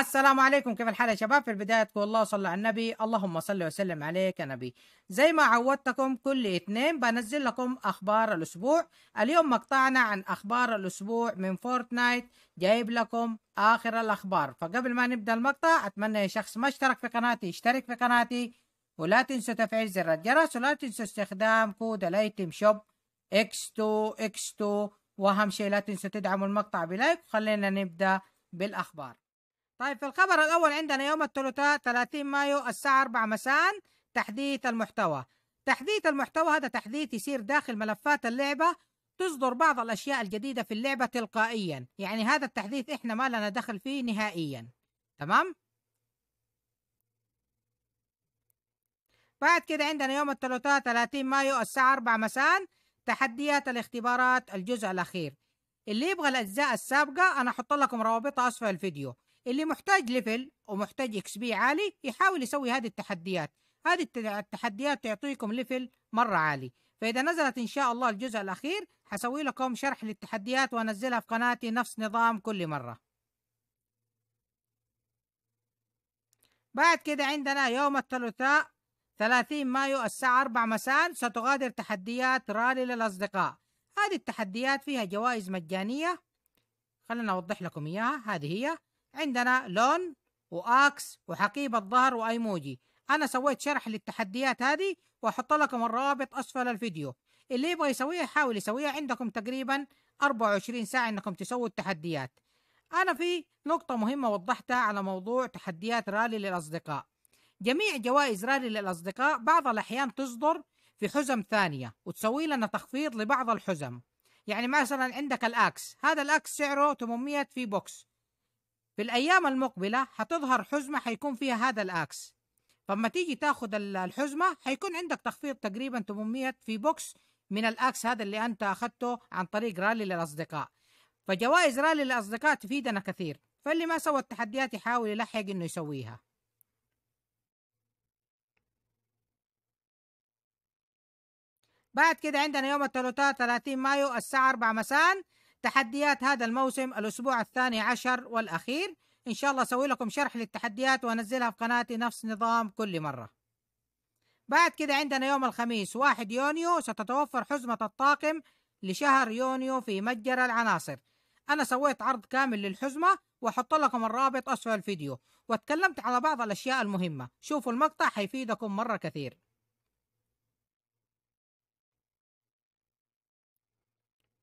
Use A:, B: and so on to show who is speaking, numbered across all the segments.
A: السلام عليكم كيف الحال يا شباب في البداية تقول الله صلى على النبي اللهم صل وسلم عليك يا نبي زي ما عودتكم كل اثنين بنزل لكم أخبار الأسبوع اليوم مقطعنا عن أخبار الأسبوع من فورتنايت جايب لكم آخر الأخبار فقبل ما نبدأ المقطع أتمنى يا شخص ما اشترك في قناتي اشترك في قناتي ولا تنسوا تفعيل زر الجرس ولا تنسوا استخدام كود الايتم شوب اكس 2 اكس 2 واهم شيء لا تنسوا تدعموا المقطع بلايك خلينا نبدا بالاخبار طيب في الخبر الاول عندنا يوم الثلاثاء 30 مايو الساعه 4 مساء تحديث المحتوى تحديث المحتوى هذا تحديث يصير داخل ملفات اللعبه تصدر بعض الاشياء الجديده في اللعبه تلقائيا يعني هذا التحديث احنا ما لنا دخل فيه نهائيا تمام بعد كده عندنا يوم الثلاثاء 30 مايو الساعة 4 مساء تحديات الاختبارات الجزء الأخير اللي يبغى الأجزاء السابقة أنا أحط لكم روابطها أسفل الفيديو اللي محتاج ليفل ومحتاج اكس بي عالي يحاول يسوي هذه التحديات هذه التحديات تعطيكم ليفل مرة عالي فإذا نزلت إن شاء الله الجزء الأخير حسوي لكم شرح للتحديات وأنزلها في قناتي نفس نظام كل مرة بعد كده عندنا يوم الثلاثاء 30 مايو الساعة 4 مساء ستغادر تحديات رالي للأصدقاء هذه التحديات فيها جوائز مجانية خلنا أوضح لكم إياها هذه هي عندنا لون وآكس وحقيبة ظهر وأيموجي أنا سويت شرح للتحديات هذه وأحط لكم الروابط أسفل الفيديو اللي يبغى يسويها يحاول يسويها عندكم تقريبا 24 ساعة إنكم تسووا التحديات أنا في نقطة مهمة وضحتها على موضوع تحديات رالي للأصدقاء جميع جوائز رالي للأصدقاء بعض الأحيان تصدر في حزم ثانية وتسوي لنا تخفيض لبعض الحزم يعني مثلا عندك الأكس هذا الأكس سعره 800 في بوكس في الأيام المقبلة حتظهر حزمة حيكون فيها هذا الأكس فما تيجي تاخذ الحزمة حيكون عندك تخفيض تقريبا 800 في بوكس من الأكس هذا اللي أنت أخذته عن طريق رالي للأصدقاء فجوائز رالي للأصدقاء تفيدنا كثير فاللي ما سوى التحديات يحاول يلحق إنه يسويها بعد كده عندنا يوم الثلاثاء 30 مايو الساعة 4 مساء تحديات هذا الموسم الأسبوع الثاني عشر والأخير إن شاء الله أسوي لكم شرح للتحديات وأنزلها في قناتي نفس نظام كل مرة بعد كده عندنا يوم الخميس 1 يونيو ستتوفر حزمة الطاقم لشهر يونيو في متجر العناصر أنا سويت عرض كامل للحزمة وأحط لكم الرابط أسفل الفيديو واتكلمت على بعض الأشياء المهمة شوفوا المقطع حيفيدكم مرة كثير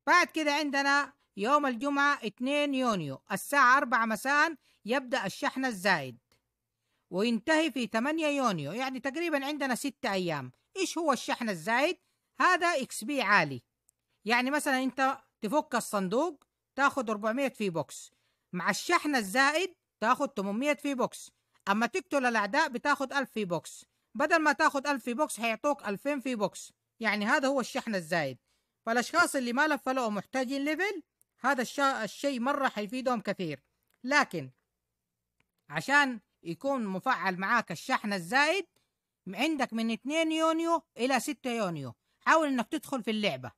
A: بعد كده عندنا يوم الجمعة 2 يونيو الساعة 4 مساء يبدأ الشحن الزائد وينتهي في 8 يونيو يعني تقريبا عندنا 6 أيام إيش هو الشحن الزائد؟ هذا إكس بي عالي يعني مثلا أنت تفك الصندوق تاخد 400 في بوكس مع الشحن الزائد تاخد 800 في بوكس أما تقتل الأعداء بتاخد 1000 في بوكس بدل ما تاخد 1000 في بوكس هيعطوك 2000 في بوكس يعني هذا هو الشحن الزايد فالاشخاص اللي ما لفلوه محتاجين ليفل هذا الشيء مره حيفيدهم كثير لكن عشان يكون مفعل معاك الشحن الزائد عندك من 2 يونيو الى 6 يونيو حاول انك تدخل في اللعبه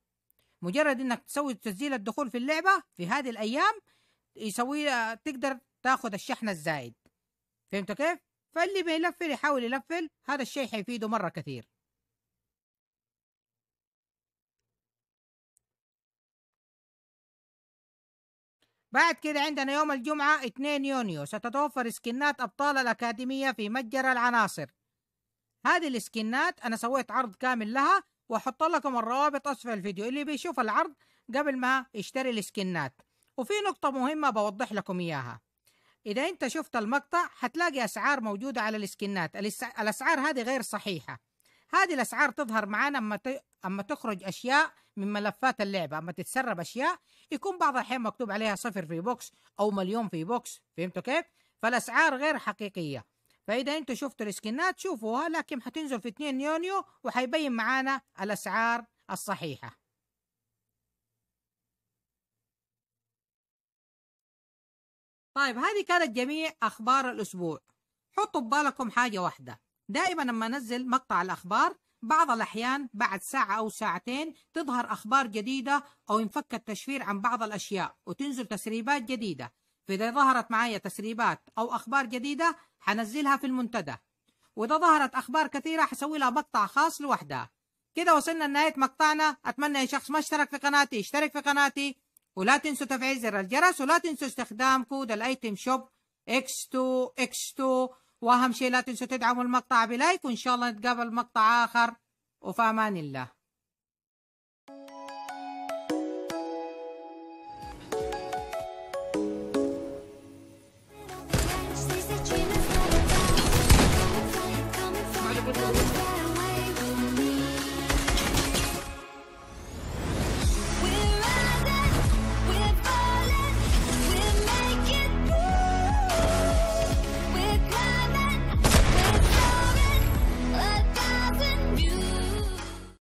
A: مجرد انك تسوي تسجيل الدخول في اللعبه في هذه الايام يسوي تقدر تاخذ الشحن الزائد فهمتوا كيف فاللي بيلفل يحاول يلفل هذا الشيء حيفيده مره كثير بعد كده عندنا يوم الجمعة 2 يونيو ستتوفر سكنات أبطال الأكاديمية في متجر العناصر هذه السكنات أنا سويت عرض كامل لها وأحط لكم الروابط أسفل الفيديو اللي بيشوف العرض قبل ما يشتري السكنات وفي نقطة مهمة بوضح لكم إياها إذا أنت شفت المقطع حتلاقي أسعار موجودة على السكنات الأسعار هذه غير صحيحة هذه الأسعار تظهر معانا اما تخرج اشياء من ملفات اللعبه اما تتسرب اشياء يكون بعض الاحيان مكتوب عليها صفر في بوكس او مليون في بوكس فهمتوا كيف فالاسعار غير حقيقيه فاذا انتم شفتوا السكنات شوفوها لكن حتنزل في 2 يونيو وحيبين معانا الاسعار الصحيحه طيب هذه كانت جميع اخبار الاسبوع حطوا ببالكم حاجه واحده دائما لما انزل مقطع الاخبار بعض الأحيان بعد ساعة أو ساعتين تظهر أخبار جديدة أو ينفك التشفير عن بعض الأشياء وتنزل تسريبات جديدة فإذا ظهرت معايا تسريبات أو أخبار جديدة حنزلها في المنتدى وإذا ظهرت أخبار كثيرة حسوي لها مقطع خاص لوحدها كده وصلنا لنهاية مقطعنا أتمنى أي شخص ما اشترك في قناتي اشترك في قناتي ولا تنسوا تفعيل زر الجرس ولا تنسوا استخدام كود الايتم شوب X2 X2 واهم شيء لا تنسوا تدعموا المقطع بلايك وان شاء الله نتقابل مقطع اخر وفي امان الله